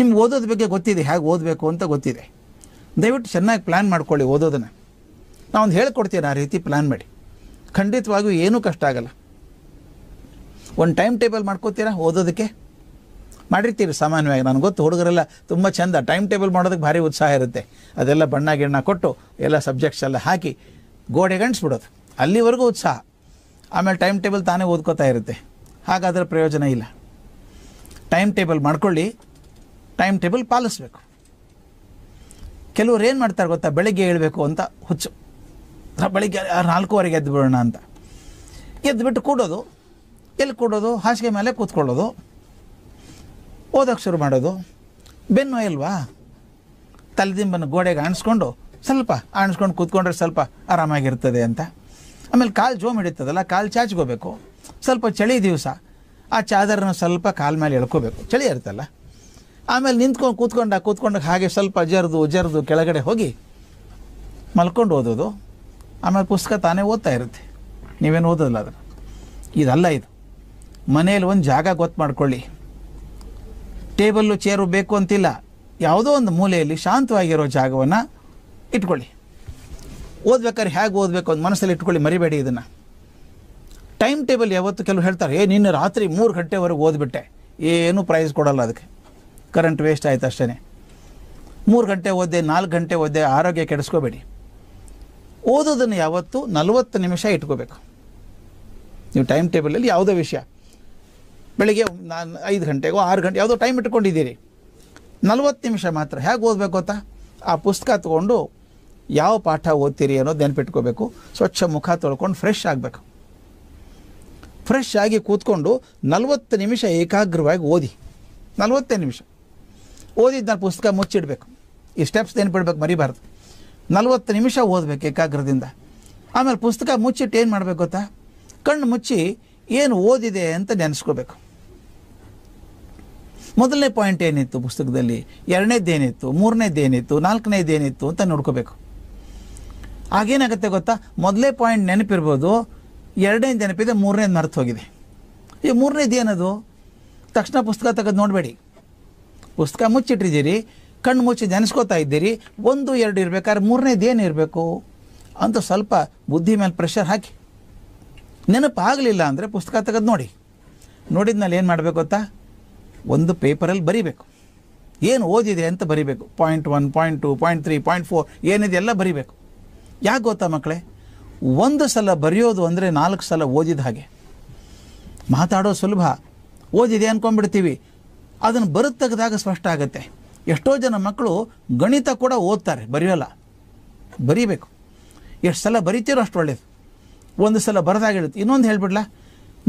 ನಿಮ್ಗೆ ಓದೋದ್ರ ಬಗ್ಗೆ ಗೊತ್ತಿದೆ ಹೇಗೆ ಓದಬೇಕು ಅಂತ ಗೊತ್ತಿದೆ ದಯವಿಟ್ಟು ಚೆನ್ನಾಗಿ ಪ್ಲ್ಯಾನ್ ಮಾಡ್ಕೊಳ್ಳಿ ಓದೋದನ್ನು ಒಂದು ಹೇಳ್ಕೊಡ್ತೀನಿ ಆ ರೀತಿ ಪ್ಲ್ಯಾನ್ ಮಾಡಿ ಖಂಡಿತವಾಗಿಯೂ ಏನೂ ಕಷ್ಟ ಆಗಲ್ಲ ಒಂದು ಟೈಮ್ ಟೇಬಲ್ ಮಾಡ್ಕೋತೀರಾ ಓದೋದಕ್ಕೆ ಮಾಡಿರ್ತೀರಿ ಸಾಮಾನ್ಯವಾಗಿ ನನಗೆ ಗೊತ್ತು ಹುಡುಗರೆಲ್ಲ ತುಂಬ ಚೆಂದ ಟೈಮ್ ಟೇಬಲ್ ಮಾಡೋದಕ್ಕೆ ಭಾರಿ ಉತ್ಸಾಹ ಇರುತ್ತೆ ಅದೆಲ್ಲ ಬಣ್ಣ ಗಿಣ್ಣ ಕೊಟ್ಟು ಎಲ್ಲ ಸಬ್ಜೆಕ್ಟ್ಸ್ ಎಲ್ಲ ಹಾಕಿ ಗೋಡೆ ಗಂಟಿಸ್ಬಿಡೋದು ಅಲ್ಲಿವರೆಗೂ ಉತ್ಸಾಹ ಆಮೇಲೆ ಟೈಮ್ ಟೇಬಲ್ ತಾನೇ ಓದ್ಕೋತಾ ಇರುತ್ತೆ ಹಾಗಾದರೆ ಪ್ರಯೋಜನ ಇಲ್ಲ ಟೈಮ್ ಟೇಬಲ್ ಮಾಡ್ಕೊಳ್ಳಿ ಟೈಮ್ ಟೇಬಲ್ ಪಾಲಿಸ್ಬೇಕು ಕೆಲವ್ರು ಏನು ಮಾಡ್ತಾರೆ ಗೊತ್ತಾ ಬೆಳಗ್ಗೆ ಹೇಳಬೇಕು ಅಂತ ಹುಚ್ಚು ಬೆಳಿಗ್ಗೆ ನಾಲ್ಕೂವರೆಗೆ ಎದ್ದು ಬಿಡೋಣ ಅಂತ ಎದ್ದುಬಿಟ್ಟು ಕೂಡೋದು ಎಲ್ಲಿ ಕೂಡೋದು ಹಾಸಿಗೆ ಮೇಲೆ ಕೂತ್ಕೊಳ್ಳೋದು ಓದೋಕ್ಕೆ ಶುರು ಮಾಡೋದು ಬೆನ್ನು ಇಲ್ವಾ ತಲೆದಿಂಬನ್ನು ಗೋಡೆಗೆ ಆಣಿಸ್ಕೊಂಡು ಸ್ವಲ್ಪ ಆಣಿಸ್ಕೊಂಡು ಕೂತ್ಕೊಂಡ್ರೆ ಸ್ವಲ್ಪ ಆರಾಮಾಗಿರ್ತದೆ ಅಂತ ಆಮೇಲೆ ಕಾಲು ಜೋಮ್ ಹಿಡಿತದಲ್ಲ ಕಾಲು ಚಾಚ್ಕೋಬೇಕು ಸ್ವಲ್ಪ ಚಳಿ ದಿವಸ ಆ ಚಾದರನ್ನು ಸ್ವಲ್ಪ ಕಾಲ್ ಮೇಲೆ ಎಳ್ಕೋಬೇಕು ಚಳಿ ಇರುತ್ತಲ್ಲ ಆಮೇಲೆ ನಿಂತ್ಕೊಂಡು ಕೂತ್ಕೊಂಡ ಕೂತ್ಕೊಂಡು ಹಾಗೆ ಸ್ವಲ್ಪ ಜರ್ದು ಜರ್ದು ಕೆಳಗಡೆ ಹೋಗಿ ಮಲ್ಕೊಂಡು ಓದೋದು ಆಮೇಲೆ ಪುಸ್ತಕ ತಾನೇ ಓದ್ತಾ ಇರುತ್ತೆ ನೀವೇನು ಓದೋದಿಲ್ಲ ಅದನ್ನು ಇದಲ್ಲ ಇದು ಮನೆಯಲ್ಲಿ ಒಂದು ಜಾಗ ಗೊತ್ತು ಮಾಡ್ಕೊಳ್ಳಿ ಟೇಬಲ್ಲು ಚೇರು ಬೇಕು ಅಂತಿಲ್ಲ ಯಾವುದೋ ಒಂದು ಮೂಲೆಯಲ್ಲಿ ಶಾಂತವಾಗಿರೋ ಜಾಗವನ್ನು ಇಟ್ಕೊಳ್ಳಿ ಓದ್ಬೇಕಾದ್ರೆ ಹೇಗೆ ಓದಬೇಕು ಅಂತ ಮನಸ್ಸಲ್ಲಿ ಇಟ್ಕೊಳ್ಳಿ ಮರಿಬೇಡಿ ಇದನ್ನು ಟೈಮ್ ಟೇಬಲ್ ಯಾವತ್ತು ಕೆಲವು ಹೇಳ್ತಾರೆ ಏ ನಿನ್ನೆ ರಾತ್ರಿ ಮೂರು ಗಂಟೆವರೆಗೆ ಓದ್ಬಿಟ್ಟೆ ಏನೂ ಪ್ರೈಸ್ ಕೊಡಲ್ಲ ಅದಕ್ಕೆ ಕರೆಂಟ್ ವೇಸ್ಟ್ ಆಯಿತು ಅಷ್ಟೇ ಮೂರು ಗಂಟೆ ಓದ್ದೆ ನಾಲ್ಕು ಗಂಟೆ ಓದ್ದೆ ಆರೋಗ್ಯ ಕೆಡಿಸ್ಕೋಬೇಡಿ ಓದೋದನ್ನು ಯಾವತ್ತೂ ನಲವತ್ತು ನಿಮಿಷ ಇಟ್ಕೋಬೇಕು ನೀವು ಟೈಮ್ ಟೇಬಲಲ್ಲಿ ಯಾವುದೇ ವಿಷಯ ಬೆಳಿಗ್ಗೆ ನಾನು ಐದು ಗಂಟೆಗೋ ಆರು ಗಂಟೆ ಯಾವುದೋ ಟೈಮ್ ಇಟ್ಕೊಂಡಿದ್ದೀರಿ ನಲವತ್ತು ನಿಮಿಷ ಮಾತ್ರ ಹೇಗೆ ಓದಬೇಕು ಗೊತ್ತಾ ಆ ಪುಸ್ತಕ ತಗೊಂಡು ಯಾವ ಪಾಠ ಓದ್ತೀರಿ ಅನ್ನೋದು ನೆನಪಿಟ್ಕೋಬೇಕು ಸ್ವಚ್ಛ ಮುಖ ತೊಳ್ಕೊಂಡು ಫ್ರೆಶ್ ಆಗಬೇಕು ಫ್ರೆಶ್ ಆಗಿ ಕೂತ್ಕೊಂಡು ನಲವತ್ತು ನಿಮಿಷ ಏಕಾಗ್ರವಾಗಿ ಓದಿ ನಲವತ್ತೇ ನಿಮಿಷ ಓದಿದ್ದು ನಾನು ಪುಸ್ತಕ ಮುಚ್ಚಿಡಬೇಕು ಈ ಸ್ಟೆಪ್ಸ್ ಏನು ಬಿಡ್ಬೇಕು ಮರಿಬಾರ್ದು ನಲ್ವತ್ತು ನಿಮಿಷ ಓದಬೇಕು ಏಕಾಗ್ರದಿಂದ ಆಮೇಲೆ ಪುಸ್ತಕ ಮುಚ್ಚಿಟ್ಟು ಏನು ಮಾಡಬೇಕು ಗೊತ್ತಾ ಕಣ್ಣು ಮುಚ್ಚಿ ಏನು ಓದಿದೆ ಅಂತ ನೆನೆಸ್ಕೋಬೇಕು ಮೊದಲನೇ ಪಾಯಿಂಟ್ ಏನಿತ್ತು ಪುಸ್ತಕದಲ್ಲಿ ಎರಡನೇದ್ದೇನಿತ್ತು ಮೂರನೇದ್ದೇನಿತ್ತು ಏನಿತ್ತು ಅಂತ ನೋಡ್ಕೋಬೇಕು ಆಗೇನಾಗುತ್ತೆ ಗೊತ್ತಾ ಮೊದಲನೇ ಪಾಯಿಂಟ್ ನೆನಪಿರ್ಬೋದು ಎರಡನೇ ನೆನಪಿದೆ ಮೂರನೇದು ಮರೆತು ಹೋಗಿದೆ ಈ ಮೂರನೇದು ಏನದು ತಕ್ಷಣ ಪುಸ್ತಕ ತೆಗೆದು ನೋಡಬೇಡಿ ಪುಸ್ತಕ ಮುಚ್ಚಿಟ್ಟಿದ್ದೀರಿ ಕಣ್ಣು ಮುಚ್ಚಿ ನೆನೆಸ್ಕೋತಾ ಇದ್ದೀರಿ ಒಂದು ಎರಡು ಇರಬೇಕಾದ್ರೆ ಏನು ಇರಬೇಕು ಅಂತ ಸ್ವಲ್ಪ ಬುದ್ಧಿ ಮೇಲೆ ಪ್ರೆಷರ್ ಹಾಕಿ ನೆನಪು ಆಗಲಿಲ್ಲ ಅಂದರೆ ಪುಸ್ತಕ ತೆಗೆದು ನೋಡಿ ಮೇಲೆ ಏನು ಮಾಡಬೇಕು ಗೊತ್ತಾ ಒಂದು ಪೇಪರಲ್ಲಿ ಬರೀಬೇಕು ಏನು ಓದಿದೆ ಅಂತ ಬರಿಬೇಕು point one point two point three point four ಏನಿದೆಲ್ಲ ಬರೀಬೇಕು ಯಾಕೆ ಗೊತ್ತಾ ಮಕ್ಕಳೇ ಒಂದು ಸಲ ಬರೆಯೋದು ಅಂದರೆ ನಾಲ್ಕು ಸಲ ಓದಿದ ಹಾಗೆ ಮಾತಾಡೋ ಸುಲಭ ಓದಿದೆ ಅಂದ್ಕೊಂಡ್ಬಿಡ್ತೀವಿ ಅದನ್ನು ಬರೆದು ಸ್ಪಷ್ಟ ಆಗುತ್ತೆ ಎಷ್ಟೋ ಜನ ಮಕ್ಕಳು ಗಣಿತ ಕೂಡ ಓದ್ತಾರೆ ಬರೆಯೋಲ್ಲ ಬರೀಬೇಕು ಎಷ್ಟು ಸಲ ಬರಿತೀರೋ ಅಷ್ಟು ಒಳ್ಳೇದು ಒಂದು ಸಲ ಬರೆದಾಗಿರುತ್ತೆ ಇನ್ನೊಂದು ಹೇಳ್ಬಿಡ್ಲಾ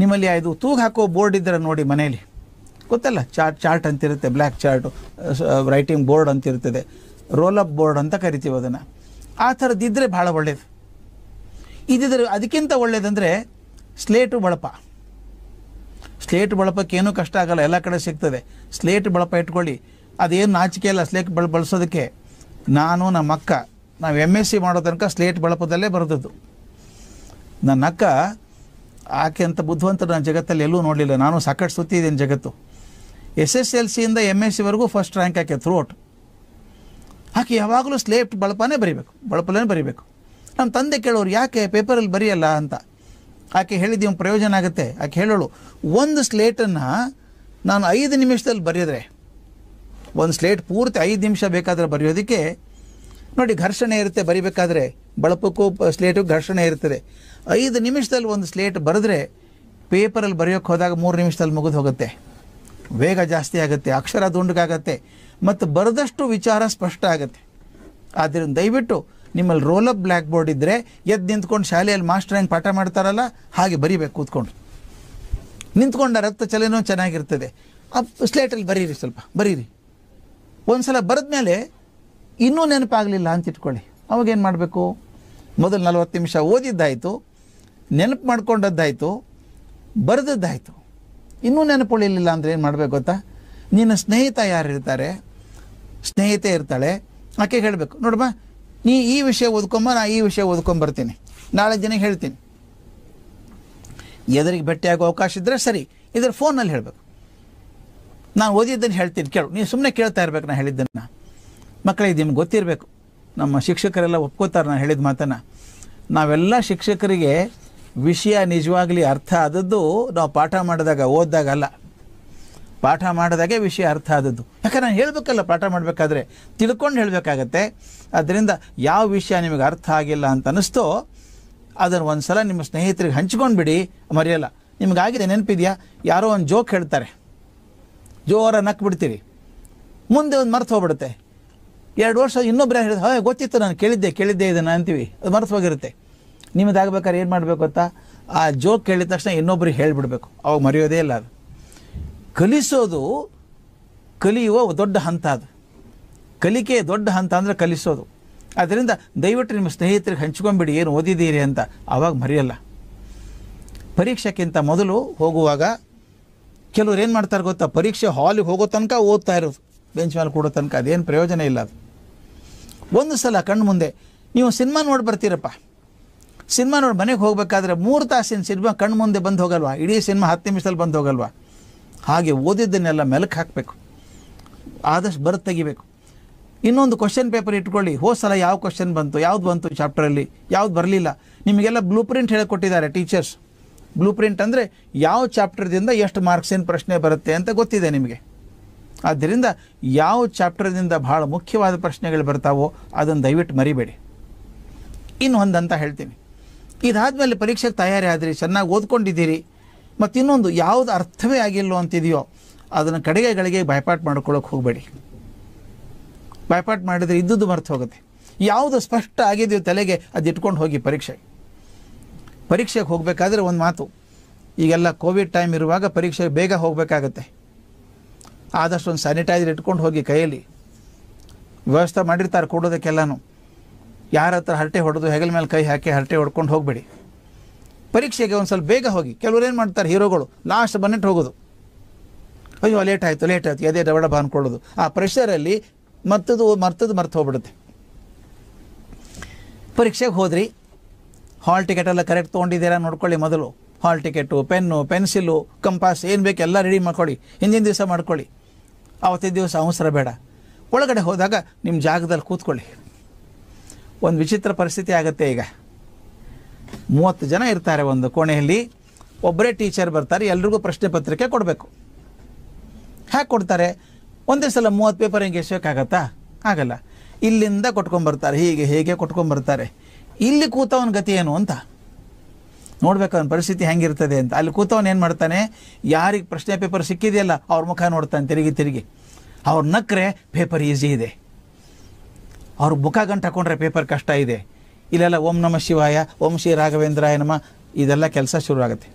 ನಿಮ್ಮಲ್ಲಿ ಅದು ತೂಗು ಹಾಕೋ ಬೋರ್ಡ್ ಇದ್ದರೆ ನೋಡಿ ಮನೆಯಲ್ಲಿ ಗೊತ್ತಲ್ಲ ಚಾರ್ಟ್ ಚಾರ್ಟ್ ಅಂತಿರುತ್ತೆ ಬ್ಲ್ಯಾಕ್ ಚಾರ್ಟು ರೈಟಿಂಗ್ ಬೋರ್ಡ್ ಅಂತಿರ್ತದೆ ರೋಲ್ ಅಪ್ ಬೋರ್ಡ್ ಅಂತ ಕರಿತೀವಿ ಅದನ್ನು ಆ ಥರದ್ದಿದ್ದರೆ ಭಾಳ ಒಳ್ಳೇದು ಇದ್ದರೆ ಅದಕ್ಕಿಂತ ಒಳ್ಳೇದಂದರೆ ಸ್ಲೇಟು ಬಳಪ ಸ್ಲೇಟ್ ಬಳಪಕ್ಕೆ ಏನೂ ಕಷ್ಟ ಆಗಲ್ಲ ಎಲ್ಲ ಕಡೆ ಸಿಗ್ತದೆ ಸ್ಲೇಟ್ ಬಳಪ ಇಟ್ಕೊಳ್ಳಿ ಅದೇನು ನಾಚಿಕೆ ಇಲ್ಲ ಸ್ಲೇಟ್ ಬಳ ಬಳಸೋದಕ್ಕೆ ನಾನು ನಮ್ಮ ಅಕ್ಕ ನಾವು ಎಮ್ ಎಸ್ ಸಿ ಮಾಡೋ ತನಕ ಸ್ಲೇಟ್ ಬಳಪದಲ್ಲೇ ಬರೆದದ್ದು ನನ್ನ ಅಕ್ಕ ಆಕೆ ಅಂತ ಬುದ್ಧಿವಂತ ನನ್ನ ಜಗತ್ತಲ್ಲಿ ಎಲ್ಲೂ ನೋಡಲಿಲ್ಲ ನಾನು ಸಾಕಷ್ಟು ಸುತ್ತಿದ್ದೀನಿ ಜಗತ್ತು ಎಸ್ ಎಸ್ ಎಲ್ ಸಿಯಿಂದ ಎಮ್ ಎಸ್ ಸಿವರೆಗೂ ಫಸ್ಟ್ ರ್ಯಾಂಕ್ ಆಕೆ ಥ್ರೋಟ್ ಆಕೆ ಯಾವಾಗಲೂ ಸ್ಲೇಟ್ ಬಳಪನೇ ಬರೀಬೇಕು ಬಳಪಲೇ ಬರೀಬೇಕು ನಮ್ಮ ತಂದೆ ಕೇಳೋರು ಯಾಕೆ ಪೇಪರಲ್ಲಿ ಬರೆಯಲ್ಲ ಅಂತ ಆಕೆ ಹೇಳಿದ್ದು ಒಂದು ಪ್ರಯೋಜನ ಆಗುತ್ತೆ ಆಕೆ ಹೇಳೋಳು ಒಂದು ಸ್ಲೇಟನ್ನು ನಾನು ಐದು ನಿಮಿಷದಲ್ಲಿ ಬರೆಯೋದ್ರೆ ಒಂದು ಸ್ಲೇಟ್ ಪೂರ್ತಿ ಐದು ನಿಮಿಷ ಬೇಕಾದರೆ ಬರೆಯೋದಕ್ಕೆ ನೋಡಿ ಘರ್ಷಣೆ ಇರುತ್ತೆ ಬರಿಬೇಕಾದ್ರೆ ಬಳಪಕ್ಕೂ ಸ್ಲೇಟು ಘರ್ಷಣೆ ಇರ್ತದೆ ಐದು ನಿಮಿಷದಲ್ಲಿ ಒಂದು ಸ್ಲೇಟ್ ಬರೆದ್ರೆ ಪೇಪರಲ್ಲಿ ಬರೆಯೋಕ್ಕೆ ಹೋದಾಗ ಮೂರು ನಿಮಿಷದಲ್ಲಿ ಮುಗಿದು ಹೋಗುತ್ತೆ ವೇಗ ಜಾಸ್ತಿ ಆಗುತ್ತೆ ಅಕ್ಷರ ದುಂಡಗಾಗತ್ತೆ ಮತ್ತು ಬರೆದಷ್ಟು ವಿಚಾರ ಸ್ಪಷ್ಟ ಆಗುತ್ತೆ ಆದ್ದರಿಂದ ದಯವಿಟ್ಟು ನಿಮ್ಮಲ್ಲಿ ಅಪ್ ಬ್ಲ್ಯಾಕ್ ಬೋರ್ಡ್ ಇದ್ದರೆ ಎದ್ದು ನಿಂತ್ಕೊಂಡು ಶಾಲೆಯಲ್ಲಿ ಮಾಸ್ಟರ್ ಹೆಂಗೆ ಪಾಠ ಮಾಡ್ತಾರಲ್ಲ ಹಾಗೆ ಬರಿಬೇಕು ಕೂತ್ಕೊಂಡು ನಿಂತ್ಕೊಂಡ ರಕ್ತ ಚಲನೂ ಚೆನ್ನಾಗಿರ್ತದೆ ಅಪ್ ಸ್ಲೇಟಲ್ಲಿ ಬರೀರಿ ಸ್ವಲ್ಪ ಬರೀರಿ ಒಂದು ಸಲ ಬರೆದ ಮೇಲೆ ಇನ್ನೂ ನೆನಪಾಗಲಿಲ್ಲ ಅಂತ ಇಟ್ಕೊಳ್ಳಿ ಅವಾಗೇನು ಮಾಡಬೇಕು ಮೊದಲು ನಲ್ವತ್ತು ನಿಮಿಷ ಓದಿದ್ದಾಯಿತು ನೆನಪು ಮಾಡ್ಕೊಂಡದ್ದಾಯಿತು ಬರೆದದ್ದಾಯಿತು ಇನ್ನೂ ನೆನಪು ಉಳಿಲಿಲ್ಲ ಅಂದರೆ ಏನು ಮಾಡಬೇಕು ಗೊತ್ತಾ ನಿನ್ನ ಸ್ನೇಹಿತ ಯಾರಿರ್ತಾರೆ ಸ್ನೇಹಿತೆ ಇರ್ತಾಳೆ ಆಕೆ ಹೇಳಬೇಕು ನೋಡಮ್ಮ ನೀ ಈ ವಿಷಯ ಓದ್ಕೊಂಬ ನಾ ಈ ವಿಷಯ ಓದ್ಕೊಂಬರ್ತೀನಿ ನಾಳೆ ಜನಕ್ಕೆ ಹೇಳ್ತೀನಿ ಎದುರಿಗೆ ಭೇಟಿಯಾಗೋ ಅವಕಾಶ ಇದ್ದರೆ ಸರಿ ಇದ್ರ ಫೋನಲ್ಲಿ ಹೇಳಬೇಕು ನಾನು ಓದಿದ್ದನ್ನು ಹೇಳ್ತೀನಿ ಕೇಳು ನೀವು ಸುಮ್ಮನೆ ಕೇಳ್ತಾ ಇರ್ಬೇಕು ನಾನು ಹೇಳಿದ್ದನ್ನು ಮಕ್ಕಳಿಗೆ ನಿಮ್ಗೆ ಗೊತ್ತಿರಬೇಕು ನಮ್ಮ ಶಿಕ್ಷಕರೆಲ್ಲ ಒಪ್ಕೋತಾರೆ ನಾನು ಹೇಳಿದ ಮಾತನ್ನು ನಾವೆಲ್ಲ ಶಿಕ್ಷಕರಿಗೆ ವಿಷಯ ನಿಜವಾಗಲಿ ಅರ್ಥ ಆದದ್ದು ನಾವು ಪಾಠ ಮಾಡಿದಾಗ ಓದಿದಾಗ ಅಲ್ಲ ಪಾಠ ಮಾಡಿದಾಗೆ ವಿಷಯ ಅರ್ಥ ಆದದ್ದು ಯಾಕಂದ್ರೆ ನಾನು ಹೇಳಬೇಕಲ್ಲ ಪಾಠ ಮಾಡಬೇಕಾದ್ರೆ ತಿಳ್ಕೊಂಡು ಹೇಳಬೇಕಾಗತ್ತೆ ಅದರಿಂದ ಯಾವ ವಿಷಯ ನಿಮಗೆ ಅರ್ಥ ಆಗಿಲ್ಲ ಅಂತ ಅನ್ನಿಸ್ತೋ ಅದನ್ನು ಒಂದು ಸಲ ನಿಮ್ಮ ಸ್ನೇಹಿತರಿಗೆ ಬಿಡಿ ಮರೆಯಲ್ಲ ನಿಮಗಾಗಿದೆ ನೆನಪಿದೆಯಾ ಯಾರೋ ಒಂದು ಜೋಕ್ ಹೇಳ್ತಾರೆ ಜೋರ ನಕ್ ಬಿಡ್ತೀರಿ ಮುಂದೆ ಒಂದು ಮರ್ತು ಹೋಗ್ಬಿಡುತ್ತೆ ಎರಡು ವರ್ಷ ಇನ್ನೊಬ್ರು ಯಾರು ಹೇಳಿದ್ರು ಗೊತ್ತಿತ್ತು ನಾನು ಕೇಳಿದ್ದೆ ಕೇಳಿದ್ದೆ ಇದನ್ನು ಅಂತೀವಿ ಅದು ಮರ್ತು ಹೋಗಿರುತ್ತೆ ನಿಮ್ಮದಾಗಬೇಕಾದ್ರೆ ಏನು ಮಾಡಬೇಕು ಗೊತ್ತಾ ಆ ಜೋಕ್ ಕೇಳಿದ ತಕ್ಷಣ ಇನ್ನೊಬ್ರಿಗೆ ಹೇಳಿಬಿಡ್ಬೇಕು ಅವಾಗ ಮರೆಯೋದೇ ಇಲ್ಲ ಅದು ಕಲಿಸೋದು ಕಲಿಯುವ ದೊಡ್ಡ ಹಂತ ಅದು ಕಲಿಕೆ ದೊಡ್ಡ ಹಂತ ಅಂದರೆ ಕಲಿಸೋದು ಆದ್ದರಿಂದ ದಯವಿಟ್ಟು ನಿಮ್ಮ ಸ್ನೇಹಿತರಿಗೆ ಹಂಚ್ಕೊಂಬಿಡಿ ಏನು ಓದಿದ್ದೀರಿ ಅಂತ ಆವಾಗ ಮರೆಯಲ್ಲ ಪರೀಕ್ಷೆಗಿಂತ ಮೊದಲು ಹೋಗುವಾಗ ಕೆಲವ್ರು ಏನು ಮಾಡ್ತಾರೆ ಗೊತ್ತಾ ಪರೀಕ್ಷೆ ಹಾಲಿಗೆ ಹೋಗೋ ತನಕ ಓದ್ತಾ ಇರೋದು ಬೆಂಚ್ ಮೇಲೆ ಕೂಡೋ ತನಕ ಅದೇನು ಪ್ರಯೋಜನ ಇಲ್ಲ ಅದು ಒಂದು ಸಲ ಕಣ್ಣು ಮುಂದೆ ನೀವು ಸಿನಿಮಾ ನೋಡಿ ಬರ್ತೀರಪ್ಪ ಸಿನಿಮಾ ನೋಡಿ ಮನೆಗೆ ಹೋಗಬೇಕಾದ್ರೆ ಮೂರು ತಾಸಿನ ಸಿನಿಮಾ ಕಣ್ಣು ಮುಂದೆ ಬಂದು ಹೋಗಲ್ವಾ ಇಡೀ ಸಿನಿಮಾ ಹತ್ತು ನಿಮಿಷದಲ್ಲಿ ಬಂದು ಹೋಗಲ್ವಾ ಹಾಗೆ ಓದಿದ್ದನ್ನೆಲ್ಲ ಮೆಲಕ್ ಹಾಕಬೇಕು ಆದಷ್ಟು ಬರೆದು ತೆಗಿಬೇಕು ಇನ್ನೊಂದು ಕ್ವಶನ್ ಪೇಪರ್ ಇಟ್ಕೊಳ್ಳಿ ಹೋದ ಸಲ ಯಾವ ಕ್ವಶನ್ ಬಂತು ಯಾವ್ದು ಬಂತು ಚಾಪ್ಟರಲ್ಲಿ ಯಾವ್ದು ಬರಲಿಲ್ಲ ನಿಮಗೆಲ್ಲ ಬ್ಲೂ ಪ್ರಿಂಟ್ ಹೇಳಿಕೊಟ್ಟಿದ್ದಾರೆ ಟೀಚರ್ಸ್ ಬ್ಲೂ ಪ್ರಿಂಟ್ ಅಂದರೆ ಯಾವ ಚಾಪ್ಟರ್ದಿಂದ ಎಷ್ಟು ಮಾರ್ಕ್ಸಿನ ಪ್ರಶ್ನೆ ಬರುತ್ತೆ ಅಂತ ಗೊತ್ತಿದೆ ನಿಮಗೆ ಆದ್ದರಿಂದ ಯಾವ ಚಾಪ್ಟರ್ದಿಂದ ಭಾಳ ಮುಖ್ಯವಾದ ಪ್ರಶ್ನೆಗಳು ಬರ್ತಾವೋ ಅದನ್ನು ದಯವಿಟ್ಟು ಮರಿಬೇಡಿ ಇನ್ನೊಂದಂತ ಹೇಳ್ತೀನಿ ಇದಾದಮೇಲೆ ಪರೀಕ್ಷೆಗೆ ತಯಾರಿ ಆದ್ರಿ ಚೆನ್ನಾಗಿ ಓದ್ಕೊಂಡಿದ್ದೀರಿ ಮತ್ತು ಇನ್ನೊಂದು ಯಾವುದು ಅರ್ಥವೇ ಆಗಿಲ್ಲೋ ಅಂತಿದೆಯೋ ಅದನ್ನು ಕಡೆಗೆಗಳಿಗೆ ಬಾಯ್ಪಾಟ್ ಮಾಡ್ಕೊಳ್ಳೋಕೆ ಹೋಗಬೇಡಿ ಬಾಯ್ಪಾಟ್ ಮಾಡಿದರೆ ಇದ್ದದ್ದು ಮರ್ತು ಹೋಗುತ್ತೆ ಯಾವುದು ಸ್ಪಷ್ಟ ಆಗಿದೆಯೋ ತಲೆಗೆ ಅದು ಇಟ್ಕೊಂಡು ಹೋಗಿ ಪರೀಕ್ಷೆ ಪರೀಕ್ಷೆಗೆ ಹೋಗಬೇಕಾದ್ರೆ ಒಂದು ಮಾತು ಈಗೆಲ್ಲ ಕೋವಿಡ್ ಟೈಮ್ ಇರುವಾಗ ಪರೀಕ್ಷೆಗೆ ಬೇಗ ಹೋಗಬೇಕಾಗತ್ತೆ ಆದಷ್ಟು ಒಂದು ಸ್ಯಾನಿಟೈಸರ್ ಇಟ್ಕೊಂಡು ಹೋಗಿ ಕೈಯಲ್ಲಿ ವ್ಯವಸ್ಥೆ ಮಾಡಿರ್ತಾರೆ ಕೊಡೋದಕ್ಕೆಲ್ಲನೂ ಯಾರ ಹತ್ರ ಹರಟೆ ಹೊಡೆದು ಹೆಗಲ ಮೇಲೆ ಕೈ ಹಾಕಿ ಹರಟೆ ಹೊಡ್ಕೊಂಡು ಹೋಗಬೇಡಿ ಪರೀಕ್ಷೆಗೆ ಒಂದು ಸ್ವಲ್ಪ ಬೇಗ ಹೋಗಿ ಕೆಲವರು ಏನು ಮಾಡ್ತಾರೆ ಹೀರೋಗಳು ಲಾಸ್ಟ್ ಬಂದಿಟ್ಟು ಹೋಗೋದು ಅಯ್ಯೋ ಲೇಟ್ ಆಯಿತು ಲೇಟ್ ಆಯಿತು ಅದೇ ಡಬಡ ಅಂದ್ಕೊಳ್ಳೋದು ಆ ಪ್ರೆಷರಲ್ಲಿ ಮತ್ತದು ಮರ್ತದ್ದು ಮರ್ತು ಹೋಗ್ಬಿಡುತ್ತೆ ಪರೀಕ್ಷೆಗೆ ಹೋದ್ರಿ ಹಾಲ್ ಟಿಕೆಟ್ ಎಲ್ಲ ಕರೆಕ್ಟ್ ತೊಗೊಂಡಿದ್ದೀರಾ ನೋಡ್ಕೊಳ್ಳಿ ಮೊದಲು hall ticket pen pencil compass ಏನು ಬೇಕು ಎಲ್ಲ ರೆಡಿ ಮಾಡ್ಕೊಳ್ಳಿ ಹಿಂದಿನ ದಿವಸ ಮಾಡ್ಕೊಳ್ಳಿ ಆವತ್ತಿನ ದಿವಸ ಅವಸರ ಬೇಡ ಒಳಗಡೆ ಹೋದಾಗ ನಿಮ್ಮ ಜಾಗದಲ್ಲಿ ಕೂತ್ಕೊಳ್ಳಿ ಒಂದು ವಿಚಿತ್ರ ಪರಿಸ್ಥಿತಿ ಆಗುತ್ತೆ ಈಗ ಮೂವತ್ತು ಜನ ಇರ್ತಾರೆ ಒಂದು ಕೋಣೆಯಲ್ಲಿ ಒಬ್ಬರೇ ಟೀಚರ್ ಬರ್ತಾರೆ ಎಲ್ರಿಗೂ ಪ್ರಶ್ನೆ ಪತ್ರಿಕೆ ಕೊಡಬೇಕು ಹೇಗೆ ಕೊಡ್ತಾರೆ ಒಂದೇ ಸಲ ಮೂವತ್ತು ಪೇಪರ್ ಹಿಂಗೆ ಎಸೋಕ್ಕಾಗತ್ತಾ ಆಗಲ್ಲ ಇಲ್ಲಿಂದ ಕೊಟ್ಕೊಂಬರ್ತಾರೆ ಹೀಗೆ ಹೇಗೆ ಕೊಟ್ಕೊಂಬರ್ತಾರೆ ಇಲ್ಲಿ ಕೂತವನ ಗತಿ ಏನು ಅಂತ ನೋಡ್ಬೇಕು ಅವನ ಪರಿಸ್ಥಿತಿ ಹೆಂಗಿರ್ತದೆ ಅಂತ ಅಲ್ಲಿ ಕೂತವನು ಏನು ಮಾಡ್ತಾನೆ ಯಾರಿಗೆ ಪ್ರಶ್ನೆ ಪೇಪರ್ ಸಿಕ್ಕಿದೆಯಲ್ಲ ಅವ್ರ ಮುಖ ನೋಡ್ತಾನೆ ತಿರುಗಿ ತಿರುಗಿ ಅವ್ರು ನಕ್ಕರೆ ಪೇಪರ್ ಈಸಿ ಇದೆ ಅವ್ರ ಮುಖ ಗಂಟು ಹಾಕೊಂಡ್ರೆ ಪೇಪರ್ ಕಷ್ಟ ಇದೆ ಇಲ್ಲೆಲ್ಲ ಓಂ ನಮ ಶಿವಾಯ ಓಂ ಶ್ರೀ ರಾಘವೇಂದ್ರಾಯ ನಮ ಇದೆಲ್ಲ ಕೆಲಸ ಶುರುವಾಗುತ್ತೆ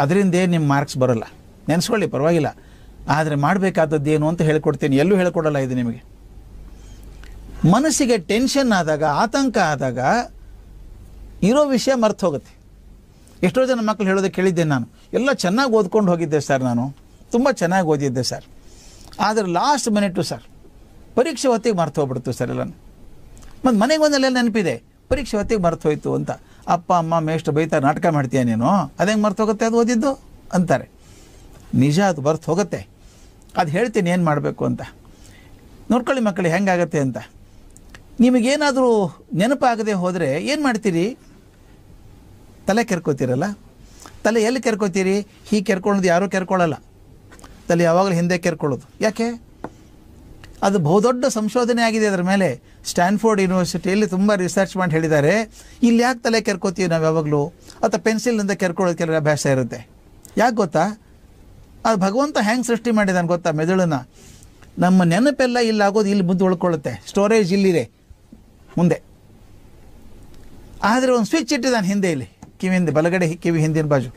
ಅದರಿಂದ ನಿಮ್ಮ ಮಾರ್ಕ್ಸ್ ಬರೋಲ್ಲ ನೆನೆಸ್ಕೊಳ್ಳಿ ಪರವಾಗಿಲ್ಲ ಆದರೆ ಮಾಡಬೇಕಾದದ್ದು ಏನು ಅಂತ ಹೇಳ್ಕೊಡ್ತೀನಿ ಎಲ್ಲೂ ಹೇಳ್ಕೊಡಲ್ಲ ಇದು ನಿಮಗೆ ಮನಸ್ಸಿಗೆ ಟೆನ್ಷನ್ ಆದಾಗ ಆತಂಕ ಆದಾಗ ಇರೋ ವಿಷಯ ಮರ್ತು ಹೋಗುತ್ತೆ ಎಷ್ಟೋ ಜನ ಮಕ್ಕಳು ಹೇಳೋದಕ್ಕೆ ಕೇಳಿದ್ದೇನೆ ನಾನು ಎಲ್ಲ ಚೆನ್ನಾಗಿ ಓದ್ಕೊಂಡು ಹೋಗಿದ್ದೆ ಸರ್ ನಾನು ತುಂಬ ಚೆನ್ನಾಗಿ ಓದಿದ್ದೆ ಸರ್ ಆದರೆ ಲಾಸ್ಟ್ ಮಿನಿಟು ಸರ್ ಪರೀಕ್ಷೆ ಹೊತ್ತಿಗೆ ಮರ್ತು ಹೋಗ್ಬಿಡ್ತು ಸರ್ ಎಲ್ಲನೂ ಮತ್ತು ಮನೆಗೆ ಬಂದಲ್ಲೆಲ್ಲ ನೆನಪಿದೆ ಪರೀಕ್ಷೆ ಹೊತ್ತಿಗೆ ಹೋಯ್ತು ಅಂತ ಅಪ್ಪ ಅಮ್ಮ ಮೇಷ್ಟ್ರು ಬೈತಾರೆ ನಾಟಕ ಮಾಡ್ತೀಯ ನೀನು ಅದು ಹೆಂಗೆ ಹೋಗುತ್ತೆ ಅದು ಓದಿದ್ದು ಅಂತಾರೆ ನಿಜ ಅದು ಬರ್ತು ಹೋಗುತ್ತೆ ಅದು ಹೇಳ್ತೀನಿ ಏನು ಮಾಡಬೇಕು ಅಂತ ನೋಡ್ಕೊಳ್ಳಿ ಮಕ್ಕಳಿಗೆ ಹೆಂಗಾಗತ್ತೆ ಅಂತ ನಿಮಗೇನಾದರೂ ನೆನಪಾಗದೆ ಹೋದರೆ ಏನು ಮಾಡ್ತೀರಿ ತಲೆ ಕೆರ್ಕೋತೀರಲ್ಲ ತಲೆ ಎಲ್ಲಿ ಕೆರ್ಕೋತೀರಿ ಹೀಗೆ ಕೆರ್ಕೊಳ್ಳೋದು ಯಾರೂ ಕೆರ್ಕೊಳ್ಳಲ್ಲ ತಲೆ ಯಾವಾಗಲೂ ಹಿಂದೆ ಕೆರ್ಕೊಳ್ಳೋದು ಯಾಕೆ ಅದು ಬಹುದೊಡ್ಡ ಸಂಶೋಧನೆ ಆಗಿದೆ ಅದರ ಮೇಲೆ ಸ್ಟ್ಯಾನ್ಫೋರ್ಡ್ ಯೂನಿವರ್ಸಿಟಿಯಲ್ಲಿ ತುಂಬ ರಿಸರ್ಚ್ ಮಾಡಿ ಹೇಳಿದ್ದಾರೆ ಇಲ್ಲಿ ಯಾಕೆ ತಲೆ ಕೆರ್ಕೋತೀವಿ ನಾವು ಯಾವಾಗಲೂ ಅಥವಾ ಪೆನ್ಸಿಲ್ನಿಂದ ಕೆರ್ಕೊಳ್ಳೋದು ಕೆಲವರ ಅಭ್ಯಾಸ ಇರುತ್ತೆ ಯಾಕೆ ಗೊತ್ತಾ ಅದು ಭಗವಂತ ಹೆಂಗೆ ಸೃಷ್ಟಿ ಮಾಡಿದಾನೆ ಗೊತ್ತಾ ಮೆದುಳನ್ನ ನಮ್ಮ ನೆನಪೆಲ್ಲ ಇಲ್ಲಿ ಆಗೋದು ಇಲ್ಲಿ ಮುಂದೆ ಉಳ್ಕೊಳ್ಳುತ್ತೆ ಸ್ಟೋರೇಜ್ ಇಲ್ಲಿದೆ ಮುಂದೆ ಆದರೆ ಒಂದು ಸ್ವಿಚ್ ಇಟ್ಟಿದ್ದಾನೆ ಹಿಂದೆ ಇಲ್ಲಿ ಕಿವಿ ಹಿಂದೆ ಬಲಗಡೆ ಕಿವಿ ಹಿಂದಿನ ಬಾಜು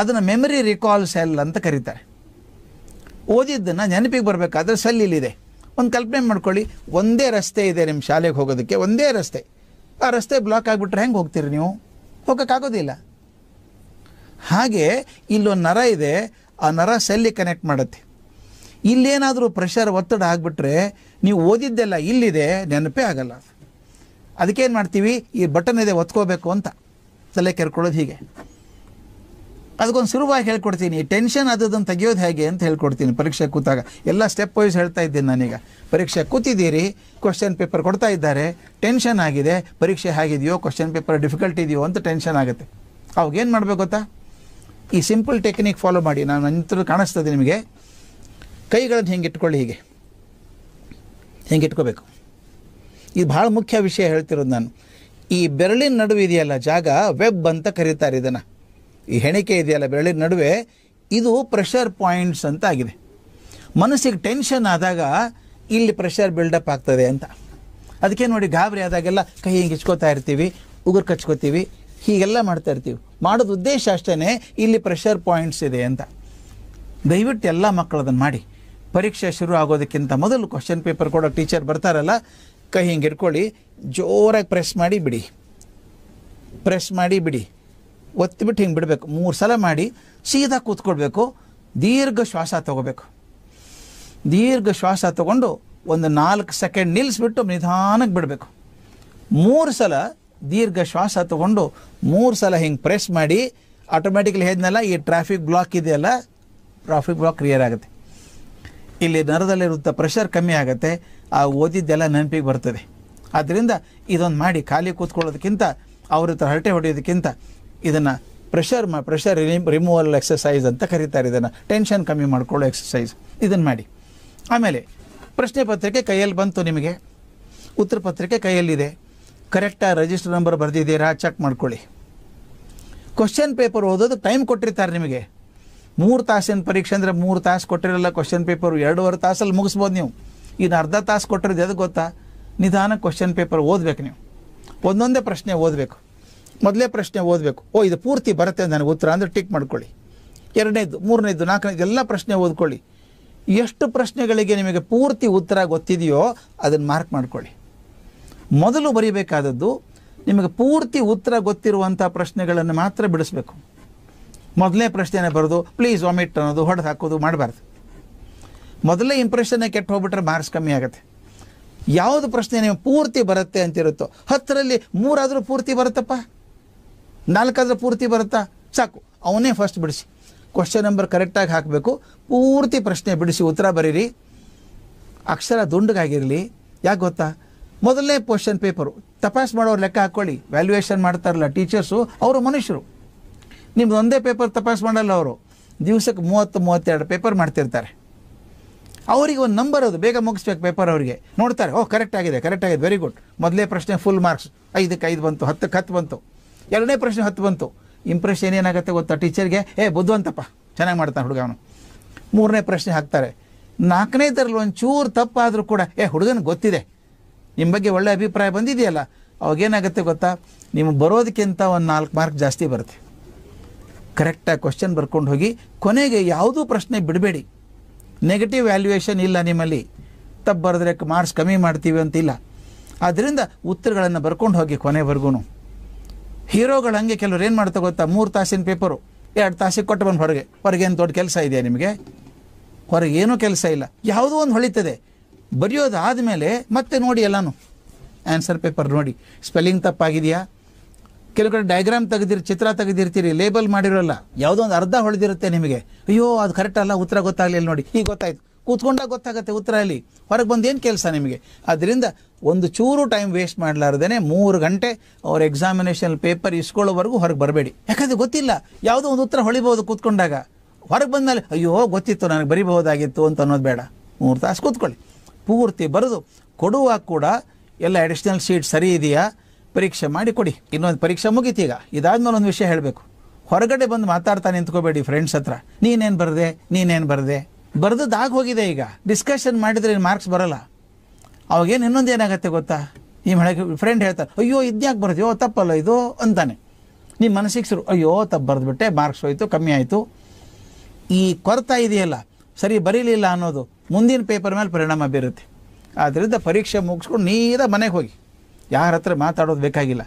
ಅದನ್ನು ಮೆಮರಿ ರಿಕಾಲ್ ಸೆಲ್ ಅಂತ ಕರೀತಾರೆ ಓದಿದ್ದನ್ನು ನೆನಪಿಗೆ ಬರಬೇಕಾದ್ರೆ ಸಲ್ಲಿಲಿದೆ ಒಂದು ಕಲ್ಪನೆ ಮಾಡ್ಕೊಳ್ಳಿ ಒಂದೇ ರಸ್ತೆ ಇದೆ ನಿಮ್ಮ ಶಾಲೆಗೆ ಹೋಗೋದಕ್ಕೆ ಒಂದೇ ರಸ್ತೆ ಆ ರಸ್ತೆ ಬ್ಲಾಕ್ ಆಗಿಬಿಟ್ರೆ ಹೆಂಗೆ ಹೋಗ್ತೀರಿ ನೀವು ಹೋಗೋಕ್ಕಾಗೋದಿಲ್ಲ ಹಾಗೆ ಇಲ್ಲೊಂದು ನರ ಇದೆ ಆ ನರ ಸೆಲ್ಲಿ ಕನೆಕ್ಟ್ ಮಾಡುತ್ತೆ ಇಲ್ಲೇನಾದರೂ ಪ್ರೆಷರ್ ಒತ್ತಡ ಆಗಿಬಿಟ್ರೆ ನೀವು ಓದಿದ್ದೆಲ್ಲ ಇಲ್ಲಿದೆ ನೆನಪೇ ಆಗಲ್ಲ ಅದಕ್ಕೇನು ಮಾಡ್ತೀವಿ ಈ ಬಟನ್ ಇದೆ ಒತ್ಕೋಬೇಕು ಅಂತ ತಲೆ ಕೆರ್ಕೊಳ್ಳೋದು ಹೀಗೆ ಅದಕ್ಕೊಂದು ಸುಲಭವಾಗಿ ಹೇಳ್ಕೊಡ್ತೀನಿ ಟೆನ್ಷನ್ ಅದನ್ನು ತೆಗೆಯೋದು ಹೇಗೆ ಅಂತ ಹೇಳ್ಕೊಡ್ತೀನಿ ಪರೀಕ್ಷೆ ಕೂತಾಗ ಎಲ್ಲ ಸ್ಟೆಪ್ ವೈಸ್ ಹೇಳ್ತಾ ಇದ್ದೀನಿ ನಾನೀಗ ಪರೀಕ್ಷೆ ಕೂತಿದ್ದೀರಿ ಕ್ವಶನ್ ಪೇಪರ್ ಕೊಡ್ತಾ ಇದ್ದಾರೆ ಟೆನ್ಷನ್ ಆಗಿದೆ ಪರೀಕ್ಷೆ ಹೇಗಿದೆಯೋ ಕ್ವಶನ್ ಪೇಪರ್ ಡಿಫಿಕಲ್ಟ್ ಇದೆಯೋ ಅಂತ ಟೆನ್ಷನ್ ಆಗುತ್ತೆ ಅವಾಗೇನು ಮಾಡಬೇಕು ಗೊತ್ತಾ ಈ ಸಿಂಪಲ್ ಟೆಕ್ನಿಕ್ ಫಾಲೋ ಮಾಡಿ ನಾನು ನಂತರ ಕಾಣಿಸ್ತದೆ ನಿಮಗೆ ಕೈಗಳನ್ನು ಹೆಂಗೆ ಇಟ್ಕೊಳ್ಳಿ ಹೀಗೆ ಹೇಗೆ ಇಟ್ಕೋಬೇಕು ಇದು ಭಾಳ ಮುಖ್ಯ ವಿಷಯ ಹೇಳ್ತಿರೋದು ನಾನು ಈ ಬೆರಳಿನ ಇದೆಯಲ್ಲ ಜಾಗ ವೆಬ್ ಅಂತ ಕರೀತಾರೆ ಇದನ್ನು ಈ ಹೆಣಿಕೆ ಇದೆಯಲ್ಲ ಬೆರಳಿನ ನಡುವೆ ಇದು ಪ್ರೆಷರ್ ಪಾಯಿಂಟ್ಸ್ ಅಂತ ಆಗಿದೆ ಮನಸ್ಸಿಗೆ ಟೆನ್ಷನ್ ಆದಾಗ ಇಲ್ಲಿ ಪ್ರೆಷರ್ ಬಿಲ್ಡಪ್ ಆಗ್ತದೆ ಅಂತ ಅದಕ್ಕೆ ನೋಡಿ ಗಾಬರಿ ಆದಾಗೆಲ್ಲ ಕೈ ಹಿಂಗೆ ಹಚ್ಕೋತಾ ಇರ್ತೀವಿ ಉಗುರು ಕಚ್ಕೋತೀವಿ ಹೀಗೆಲ್ಲ ಮಾಡ್ತಾ ಇರ್ತೀವಿ ಮಾಡೋದು ಉದ್ದೇಶ ಅಷ್ಟೇ ಇಲ್ಲಿ ಪ್ರೆಷರ್ ಪಾಯಿಂಟ್ಸ್ ಇದೆ ಅಂತ ದಯವಿಟ್ಟು ಎಲ್ಲ ಮಕ್ಕಳು ಅದನ್ನು ಮಾಡಿ ಪರೀಕ್ಷೆ ಶುರು ಆಗೋದಕ್ಕಿಂತ ಮೊದಲು ಕ್ವಶನ್ ಪೇಪರ್ ಕೊಡೋ ಟೀಚರ್ ಬರ್ತಾರಲ್ಲ ಕೈ ಹಿಂಗೆ ಇಟ್ಕೊಳ್ಳಿ ಜೋರಾಗಿ ಪ್ರೆಸ್ ಮಾಡಿ ಬಿಡಿ ಪ್ರೆಸ್ ಮಾಡಿ ಬಿಡಿ ಒತ್ತಿಬಿಟ್ಟು ಹಿಂಗೆ ಬಿಡಬೇಕು ಮೂರು ಸಲ ಮಾಡಿ ಸೀದಾ ಕೂತ್ಕೊಳ್ಬೇಕು ದೀರ್ಘ ಶ್ವಾಸ ತಗೋಬೇಕು ದೀರ್ಘ ಶ್ವಾಸ ತಗೊಂಡು ಒಂದು ನಾಲ್ಕು ಸೆಕೆಂಡ್ ನಿಲ್ಲಿಸ್ಬಿಟ್ಟು ನಿಧಾನಕ್ಕೆ ಬಿಡಬೇಕು ಮೂರು ಸಲ ದೀರ್ಘ ಶ್ವಾಸ ತಗೊಂಡು ಮೂರು ಸಲ ಹಿಂಗೆ ಪ್ರೆಸ್ ಮಾಡಿ ಆಟೋಮೆಟಿಕ್ಲಿ ಹೇಳಿದ್ನಲ್ಲ ಈ ಟ್ರಾಫಿಕ್ ಬ್ಲಾಕ್ ಇದೆಯಲ್ಲ ಟ್ರಾಫಿಕ್ ಬ್ಲಾಕ್ ಕ್ಲಿಯರ್ ಆಗುತ್ತೆ ಇಲ್ಲಿ ನರದಲ್ಲಿರುವಂಥ ಪ್ರೆಷರ್ ಕಮ್ಮಿ ಆಗುತ್ತೆ ಆ ಓದಿದ್ದೆಲ್ಲ ನೆನಪಿಗೆ ಬರ್ತದೆ ಆದ್ದರಿಂದ ಇದೊಂದು ಮಾಡಿ ಖಾಲಿ ಕೂತ್ಕೊಳ್ಳೋದಕ್ಕಿಂತ ಅವ್ರ ಹತ್ರ ಹರಟೆ ಹೊಡೆಯೋದಕ್ಕಿಂತ ಇದನ್ನು ಪ್ರೆಷರ್ ಮಾ ಪ್ರೆಷರ್ ರಿಮೂವಲ್ ಎಕ್ಸಸೈಸ್ ಅಂತ ಕರೀತಾರೆ ಇದನ್ನು ಟೆನ್ಷನ್ ಕಮ್ಮಿ ಮಾಡಿಕೊಳ್ಳೋ ಎಕ್ಸಸೈಸ್ ಇದನ್ನು ಮಾಡಿ ಆಮೇಲೆ ಪ್ರಶ್ನೆ ಪತ್ರಿಕೆ ಕೈಯಲ್ಲಿ ಬಂತು ನಿಮಗೆ ಉತ್ತರ ಪತ್ರಿಕೆ ಕೈಯಲ್ಲಿದೆ ಕರೆಕ್ಟಾಗಿ ರಿಜಿಸ್ಟರ್ ನಂಬರ್ ಬರೆದಿದ್ದೀರಾ ಚೆಕ್ ಮಾಡ್ಕೊಳ್ಳಿ ಕ್ವಶನ್ ಪೇಪರ್ ಓದೋದು ಟೈಮ್ ಕೊಟ್ಟಿರ್ತಾರೆ ನಿಮಗೆ ಮೂರು ತಾಸಿನ ಪರೀಕ್ಷೆ ಅಂದರೆ ಮೂರು ತಾಸು ಕೊಟ್ಟಿರಲ್ಲ ಕ್ವಶನ್ ಪೇಪರ್ ಎರಡೂವರೆ ತಾಸಲ್ಲಿ ಮುಗಿಸ್ಬೋದು ನೀವು ಇನ್ನು ಅರ್ಧ ತಾಸು ಕೊಟ್ಟಿರೋದು ಅದು ಗೊತ್ತಾ ನಿಧಾನ ಕ್ವಶನ್ ಪೇಪರ್ ಓದಬೇಕು ನೀವು ಒಂದೊಂದೇ ಪ್ರಶ್ನೆ ಓದಬೇಕು ಮೊದಲೇ ಪ್ರಶ್ನೆ ಓದಬೇಕು ಓ ಇದು ಪೂರ್ತಿ ಬರುತ್ತೆ ನನಗೆ ಉತ್ತರ ಅಂದರೆ ಟಿಕ್ ಮಾಡ್ಕೊಳ್ಳಿ ಎರಡನೇದು ಮೂರನೇದು ನಾಲ್ಕನೇದು ಎಲ್ಲ ಪ್ರಶ್ನೆ ಓದ್ಕೊಳ್ಳಿ ಎಷ್ಟು ಪ್ರಶ್ನೆಗಳಿಗೆ ನಿಮಗೆ ಪೂರ್ತಿ ಉತ್ತರ ಗೊತ್ತಿದೆಯೋ ಅದನ್ನು ಮಾರ್ಕ್ ಮಾಡ್ಕೊಳ್ಳಿ ಮೊದಲು ಬರೀಬೇಕಾದದ್ದು ನಿಮಗೆ ಪೂರ್ತಿ ಉತ್ತರ ಗೊತ್ತಿರುವಂಥ ಪ್ರಶ್ನೆಗಳನ್ನು ಮಾತ್ರ ಬಿಡಿಸ್ಬೇಕು ಮೊದಲನೇ ಪ್ರಶ್ನೆನೇ ಬರೋದು ಪ್ಲೀಸ್ ವಾಮಿಟ್ ಅನ್ನೋದು ಹೊಡೆದು ಹಾಕೋದು ಮಾಡಬಾರ್ದು ಮೊದಲೇ ಇಂಪ್ರೆಷನ್ನೇ ಕೆಟ್ಟು ಹೋಗ್ಬಿಟ್ರೆ ಮಾರ್ಕ್ಸ್ ಕಮ್ಮಿ ಆಗುತ್ತೆ ಯಾವುದು ಪ್ರಶ್ನೆ ನಿಮಗೆ ಪೂರ್ತಿ ಬರುತ್ತೆ ಅಂತಿರುತ್ತೋ ಹತ್ತರಲ್ಲಿ ಮೂರಾದರೂ ಪೂರ್ತಿ ಬರುತ್ತಪ್ಪ ನಾಲ್ಕಾದ್ರೆ ಪೂರ್ತಿ ಬರುತ್ತಾ ಸಾಕು ಅವನೇ ಫಸ್ಟ್ ಬಿಡಿಸಿ ಕ್ವಶನ್ ನಂಬರ್ ಕರೆಕ್ಟಾಗಿ ಹಾಕಬೇಕು ಪೂರ್ತಿ ಪ್ರಶ್ನೆ ಬಿಡಿಸಿ ಉತ್ತರ ಬರೀರಿ ಅಕ್ಷರ ದುಂಡಗಾಗಿರಲಿ ಯಾಕೆ ಗೊತ್ತಾ ಮೊದಲನೇ ಕ್ವಶನ್ ಪೇಪರು ತಪಾಸ್ ಮಾಡೋರು ಲೆಕ್ಕ ಹಾಕ್ಕೊಳ್ಳಿ ವ್ಯಾಲ್ಯೂಯೇಷನ್ ಮಾಡ್ತಾರಲ್ಲ ಟೀಚರ್ಸು ಅವರು ಮನುಷ್ಯರು ನಿಮ್ದು ಒಂದೇ ಪೇಪರ್ ತಪಾಸ್ ಮಾಡಲ್ಲ ಅವರು ದಿವಸಕ್ಕೆ ಮೂವತ್ತು ಮೂವತ್ತೆರಡು ಪೇಪರ್ ಮಾಡ್ತಿರ್ತಾರೆ ಅವರಿಗೆ ಒಂದು ನಂಬರ್ ಅದು ಬೇಗ ಮುಗಿಸ್ಬೇಕು ಪೇಪರ್ ಅವರಿಗೆ ನೋಡ್ತಾರೆ ಓಹ್ ಕರೆಕ್ಟ್ ಆಗಿದೆ ಕರೆಕ್ಟ್ ಆಗಿದೆ ವೆರಿ ಗುಡ್ ಮೊದಲೇ ಪ್ರಶ್ನೆ ಫುಲ್ ಮಾರ್ಕ್ಸ್ ಐದಕ್ಕೆ ಐದು ಬಂತು ಹತ್ತಕ್ಕೆ ಹತ್ತು ಬಂತು ಎರಡನೇ ಪ್ರಶ್ನೆ ಹತ್ತು ಬಂತು ಇಂಪ್ರೆಷನ್ ಏನಾಗುತ್ತೆ ಗೊತ್ತಾ ಟೀಚರ್ಗೆ ಏ ಬುದ್ಧವಂತಪ್ಪ ಚೆನ್ನಾಗಿ ಮಾಡ್ತಾನೆ ಹುಡುಗ ಅವನು ಮೂರನೇ ಪ್ರಶ್ನೆ ಹಾಕ್ತಾರೆ ನಾಲ್ಕನೇ ಥರಲ್ಲಿ ಒಂಚೂರು ತಪ್ಪಾದರೂ ಕೂಡ ಏ ಹುಡುಗನ ಗೊತ್ತಿದೆ ನಿಮ್ಮ ಬಗ್ಗೆ ಒಳ್ಳೆ ಅಭಿಪ್ರಾಯ ಬಂದಿದೆಯಲ್ಲ ಅವಾಗೇನಾಗುತ್ತೆ ಗೊತ್ತಾ ನಿಮ್ಗೆ ಬರೋದಕ್ಕಿಂತ ಒಂದು ನಾಲ್ಕು ಮಾರ್ಕ್ ಜಾಸ್ತಿ ಬರುತ್ತೆ ಕರೆಕ್ಟಾಗಿ ಕ್ವಶನ್ ಬರ್ಕೊಂಡು ಹೋಗಿ ಕೊನೆಗೆ ಯಾವುದೂ ಪ್ರಶ್ನೆ ಬಿಡಬೇಡಿ ನೆಗೆಟಿವ್ ವ್ಯಾಲ್ಯೂಯೇಷನ್ ಇಲ್ಲ ನಿಮ್ಮಲ್ಲಿ ತಪ್ಪು ಬರೆದ್ರೆ ಮಾರ್ಕ್ಸ್ ಕಮ್ಮಿ ಮಾಡ್ತೀವಿ ಅಂತಿಲ್ಲ ಆದ್ದರಿಂದ ಉತ್ತರಗಳನ್ನು ಬರ್ಕೊಂಡು ಹೋಗಿ ಕೊನೆವರೆಗೂ ಹೀರೋಗಳು ಹಂಗೆ ಕೆಲವ್ರು ಏನು ಮಾಡ್ತಾ ಗೊತ್ತಾ ಮೂರು ತಾಸಿನ ಪೇಪರು ಎರಡು ತಾಸಿಗೆ ಕೊಟ್ಟು ಬಂದು ಹೊರಗೆ ಏನು ದೊಡ್ಡ ಕೆಲಸ ಇದೆಯಾ ನಿಮಗೆ ಹೊರಗೆ ಏನೂ ಕೆಲಸ ಇಲ್ಲ ಯಾವುದೋ ಒಂದು ಹೊಳಿತದೆ ಬರೆಯೋದಾದ ಆದಮೇಲೆ ಮತ್ತೆ ನೋಡಿ ಎಲ್ಲಾನು ಆನ್ಸರ್ ಪೇಪರ್ ನೋಡಿ ಸ್ಪೆಲ್ಲಿಂಗ್ ತಪ್ಪಾಗಿದೆಯಾ ಕೆಲವು ಕಡೆ ಡಯಾಗ್ರಾಮ್ ತೆಗೆದಿರಿ ಚಿತ್ರ ತೆಗೆದಿರ್ತೀರಿ ಲೇಬಲ್ ಮಾಡಿರೋಲ್ಲ ಯಾವುದೋ ಒಂದು ಅರ್ಧ ಹೊಳೆದಿರುತ್ತೆ ನಿಮಗೆ ಅಯ್ಯೋ ಅದು ಕರೆಕ್ಟ್ ಅಲ್ಲ ಉತ್ತರ ಗೊತ್ತಾಗಲಿಲ್ಲ ನೋಡಿ ಈಗ ಗೊತ್ತಾಯ್ತು ಕೂತ್ಕೊಂಡಾಗ ಗೊತ್ತಾಗುತ್ತೆ ಉತ್ತರ ಅಲ್ಲಿ ಹೊರಗೆ ಬಂದು ಏನು ಕೆಲಸ ನಿಮಗೆ ಅದರಿಂದ ಒಂದು ಚೂರು ಟೈಮ್ ವೇಸ್ಟ್ ಮಾಡಲಾರ್ದೇ ಮೂರು ಗಂಟೆ ಅವ್ರ ಎಕ್ಸಾಮಿನೇಷನ್ ಪೇಪರ್ ಇಸ್ಕೊಳ್ಳೋವರೆಗೂ ಹೊರಗೆ ಬರಬೇಡಿ ಯಾಕಂದರೆ ಗೊತ್ತಿಲ್ಲ ಯಾವುದೋ ಒಂದು ಉತ್ತರ ಹೊಳಿಬೋದು ಕೂತ್ಕೊಂಡಾಗ ಹೊರಗೆ ಬಂದಮೇಲೆ ಅಯ್ಯೋ ಗೊತ್ತಿತ್ತು ನನಗೆ ಬರಿಬಹುದಾಗಿತ್ತು ಅಂತ ಅನ್ನೋದು ಬೇಡ ಮೂರು ತಾಸು ಕೂತ್ಕೊಳ್ಳಿ ಪೂರ್ತಿ ಬರೆದು ಕೊಡುವಾಗ ಕೂಡ ಎಲ್ಲ ಅಡಿಷ್ನಲ್ ಶೀಟ್ ಸರಿ ಇದೆಯಾ ಪರೀಕ್ಷೆ ಮಾಡಿ ಕೊಡಿ ಇನ್ನೊಂದು ಪರೀಕ್ಷೆ ಮುಗೀತೀಗ ಇದಾದ್ಮೇಲೆ ಒಂದು ವಿಷಯ ಹೇಳಬೇಕು ಹೊರಗಡೆ ಬಂದು ಮಾತಾಡ್ತಾ ನಿಂತ್ಕೋಬೇಡಿ ಫ್ರೆಂಡ್ಸ್ ಹತ್ರ ನೀನೇನು ಬರದೆ ನೀನೇನು ಬರದೆ ಬರೆದದ್ದಾಗಿ ಹೋಗಿದೆ ಈಗ ಡಿಸ್ಕಷನ್ ಮಾಡಿದರೆ ಮಾರ್ಕ್ಸ್ ಬರೋಲ್ಲ ಅವಾಗೇನು ಇನ್ನೊಂದು ಏನಾಗುತ್ತೆ ಗೊತ್ತಾ ನಿಮ್ಮ ಹಳೆಗೆ ಫ್ರೆಂಡ್ ಹೇಳ್ತಾರೆ ಅಯ್ಯೋ ಇದ್ಯಾಕೆ ಬರ್ತೀಯೋ ತಪ್ಪಲ್ಲ ಇದು ಅಂತಾನೆ ನಿಮ್ಮ ಮನಸ್ಸಿಗೆ ಅಯ್ಯೋ ತಪ್ಪು ಬರೆದ್ಬಿಟ್ಟೆ ಮಾರ್ಕ್ಸ್ ಹೋಯಿತು ಕಮ್ಮಿ ಆಯಿತು ಈ ಕೊರತಾ ಇದೆಯಲ್ಲ ಸರಿ ಬರೀಲಿಲ್ಲ ಅನ್ನೋದು ಮುಂದಿನ ಪೇಪರ್ ಮೇಲೆ ಪರಿಣಾಮ ಬೀರುತ್ತೆ ಆದ್ದರಿಂದ ಪರೀಕ್ಷೆ ಮುಗಿಸ್ಕೊಂಡು ನೀರ ಮನೆಗೆ ಹೋಗಿ ಯಾರ ಹತ್ರ ಮಾತಾಡೋದು ಬೇಕಾಗಿಲ್ಲ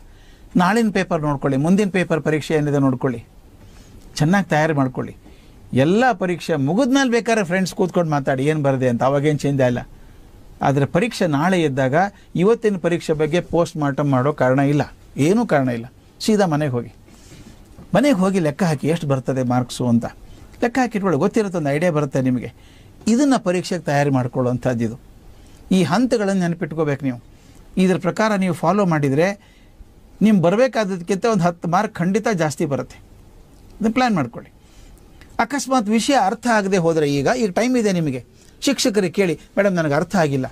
ನಾಳಿನ ಪೇಪರ್ ನೋಡ್ಕೊಳ್ಳಿ ಮುಂದಿನ ಪೇಪರ್ ಪರೀಕ್ಷೆ ಏನಿದೆ ನೋಡ್ಕೊಳ್ಳಿ ಚೆನ್ನಾಗಿ ತಯಾರಿ ಮಾಡ್ಕೊಳ್ಳಿ ಎಲ್ಲ ಪರೀಕ್ಷೆ ಮೇಲೆ ಬೇಕಾದ್ರೆ ಫ್ರೆಂಡ್ಸ್ ಕೂತ್ಕೊಂಡು ಮಾತಾಡಿ ಏನು ಬರದೆ ಅಂತ ಅವಾಗೇನು ಚೇಂಜ್ ಇಲ್ಲ ಆದರೆ ಪರೀಕ್ಷೆ ನಾಳೆ ಇದ್ದಾಗ ಇವತ್ತಿನ ಪರೀಕ್ಷೆ ಬಗ್ಗೆ ಪೋಸ್ಟ್ ಮಾರ್ಟಮ್ ಮಾಡೋ ಕಾರಣ ಇಲ್ಲ ಏನೂ ಕಾರಣ ಇಲ್ಲ ಸೀದಾ ಮನೆಗೆ ಹೋಗಿ ಮನೆಗೆ ಹೋಗಿ ಲೆಕ್ಕ ಹಾಕಿ ಎಷ್ಟು ಬರ್ತದೆ ಮಾರ್ಕ್ಸು ಅಂತ ಲೆಕ್ಕ ಹಾಕಿಟ್ಕೊಳ್ಳಿ ಗೊತ್ತಿರುತ್ತೆ ಒಂದು ಐಡಿಯಾ ಬರುತ್ತೆ ನಿಮಗೆ ಇದನ್ನು ಪರೀಕ್ಷೆಗೆ ತಯಾರಿ ಇದು ಈ ಹಂತಗಳನ್ನು ನೆನಪಿಟ್ಕೋಬೇಕು ನೀವು ಇದ್ರ ಪ್ರಕಾರ ನೀವು ಫಾಲೋ ಮಾಡಿದರೆ ನಿಮ್ಮ ಬರಬೇಕಾದದಕ್ಕಿಂತ ಒಂದು ಹತ್ತು ಮಾರ್ಕ್ ಖಂಡಿತ ಜಾಸ್ತಿ ಬರುತ್ತೆ ಇದನ್ನು ಪ್ಲ್ಯಾನ್ ಮಾಡ್ಕೊಳ್ಳಿ ಅಕಸ್ಮಾತ್ ವಿಷಯ ಅರ್ಥ ಆಗದೆ ಹೋದರೆ ಈಗ ಈಗ ಟೈಮ್ ಇದೆ ನಿಮಗೆ ಶಿಕ್ಷಕರಿಗೆ ಕೇಳಿ ಮೇಡಮ್ ನನಗೆ ಅರ್ಥ ಆಗಿಲ್ಲ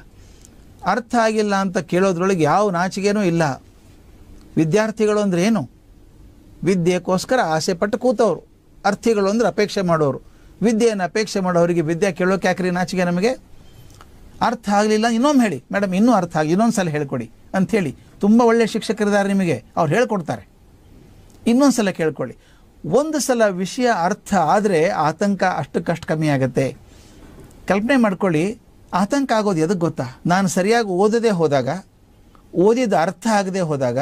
ಅರ್ಥ ಆಗಿಲ್ಲ ಅಂತ ಕೇಳೋದ್ರೊಳಗೆ ಯಾವ ನಾಚಿಕೆನೂ ಇಲ್ಲ ವಿದ್ಯಾರ್ಥಿಗಳು ಅಂದರೆ ಏನು ವಿದ್ಯೆಗೋಸ್ಕರ ಆಸೆ ಪಟ್ಟು ಕೂತವರು ಅರ್ಥಿಗಳು ಅಂದರೆ ಅಪೇಕ್ಷೆ ಮಾಡೋರು ವಿದ್ಯೆಯನ್ನು ಅಪೇಕ್ಷೆ ಮಾಡೋರಿಗೆ ವಿದ್ಯೆ ಕೇಳೋಕೆ ಯಾಕ್ರಿ ನಾಚಿಕೆ ನಮಗೆ ಅರ್ಥ ಆಗಲಿಲ್ಲ ಇನ್ನೊಮ್ಮೆ ಹೇಳಿ ಮೇಡಮ್ ಇನ್ನೂ ಅರ್ಥ ಆಗಿ ಇನ್ನೊಂದು ಸಲ ಹೇಳ್ಕೊಡಿ ಅಂಥೇಳಿ ತುಂಬ ಒಳ್ಳೆಯ ಶಿಕ್ಷಕರಿದ್ದಾರೆ ನಿಮಗೆ ಅವ್ರು ಹೇಳ್ಕೊಡ್ತಾರೆ ಇನ್ನೊಂದು ಸಲ ಕೇಳ್ಕೊಳ್ಳಿ ಒಂದು ಸಲ ವಿಷಯ ಅರ್ಥ ಆದರೆ ಆತಂಕ ಅಷ್ಟಕ್ಕಷ್ಟು ಕಮ್ಮಿ ಆಗುತ್ತೆ ಕಲ್ಪನೆ ಮಾಡ್ಕೊಳ್ಳಿ ಆತಂಕ ಆಗೋದು ಎದಕ್ಕೆ ಗೊತ್ತಾ ನಾನು ಸರಿಯಾಗಿ ಓದದೇ ಹೋದಾಗ ಓದಿದ ಅರ್ಥ ಆಗದೆ ಹೋದಾಗ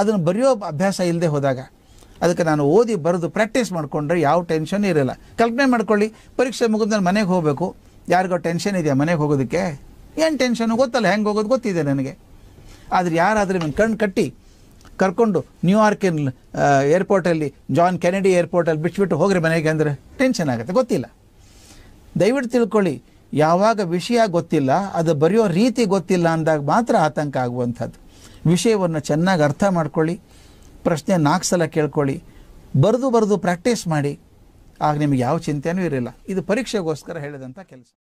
ಅದನ್ನು ಬರೆಯೋ ಅಭ್ಯಾಸ ಇಲ್ಲದೆ ಹೋದಾಗ ಅದಕ್ಕೆ ನಾನು ಓದಿ ಬರೆದು ಪ್ರಾಕ್ಟೀಸ್ ಮಾಡಿಕೊಂಡ್ರೆ ಯಾವ ಟೆನ್ಷನ್ ಇರಲ್ಲ ಕಲ್ಪನೆ ಮಾಡ್ಕೊಳ್ಳಿ ಪರೀಕ್ಷೆ ಮುಗಿದು ನಾನು ಮನೆಗೆ ಹೋಗಬೇಕು ಯಾರಿಗೋ ಟೆನ್ಷನ್ ಇದೆಯಾ ಮನೆಗೆ ಹೋಗೋದಕ್ಕೆ ಏನು ಟೆನ್ಷನ್ ಗೊತ್ತಲ್ಲ ಹೆಂಗೆ ಹೋಗೋದು ಗೊತ್ತಿದೆ ನನಗೆ ಆದರೆ ಯಾರಾದರೂ ಕಣ್ಣು ಕಟ್ಟಿ ಕರ್ಕೊಂಡು ನ್ಯೂಯಾರ್ಕಿನ ಏರ್ಪೋರ್ಟಲ್ಲಿ ಜಾನ್ ಕೆನಡಿ ಏರ್ಪೋರ್ಟಲ್ಲಿ ಬಿಟ್ಬಿಟ್ಟು ಹೋಗ್ರಿ ಮನೆಗೆ ಅಂದರೆ ಟೆನ್ಷನ್ ಆಗುತ್ತೆ ಗೊತ್ತಿಲ್ಲ ದಯವಿಟ್ಟು ತಿಳ್ಕೊಳ್ಳಿ ಯಾವಾಗ ವಿಷಯ ಗೊತ್ತಿಲ್ಲ ಅದು ಬರೆಯೋ ರೀತಿ ಗೊತ್ತಿಲ್ಲ ಅಂದಾಗ ಮಾತ್ರ ಆತಂಕ ಆಗುವಂಥದ್ದು ವಿಷಯವನ್ನು ಚೆನ್ನಾಗಿ ಅರ್ಥ ಮಾಡ್ಕೊಳ್ಳಿ ಪ್ರಶ್ನೆ ನಾಲ್ಕು ಸಲ ಕೇಳ್ಕೊಳ್ಳಿ ಬರೆದು ಬರೆದು ಪ್ರಾಕ್ಟೀಸ್ ಮಾಡಿ ಆಗ ನಿಮಗೆ ಯಾವ ಚಿಂತೆನೂ ಇರಲಿಲ್ಲ ಇದು ಪರೀಕ್ಷೆಗೋಸ್ಕರ ಹೇಳಿದಂಥ ಕೆಲಸ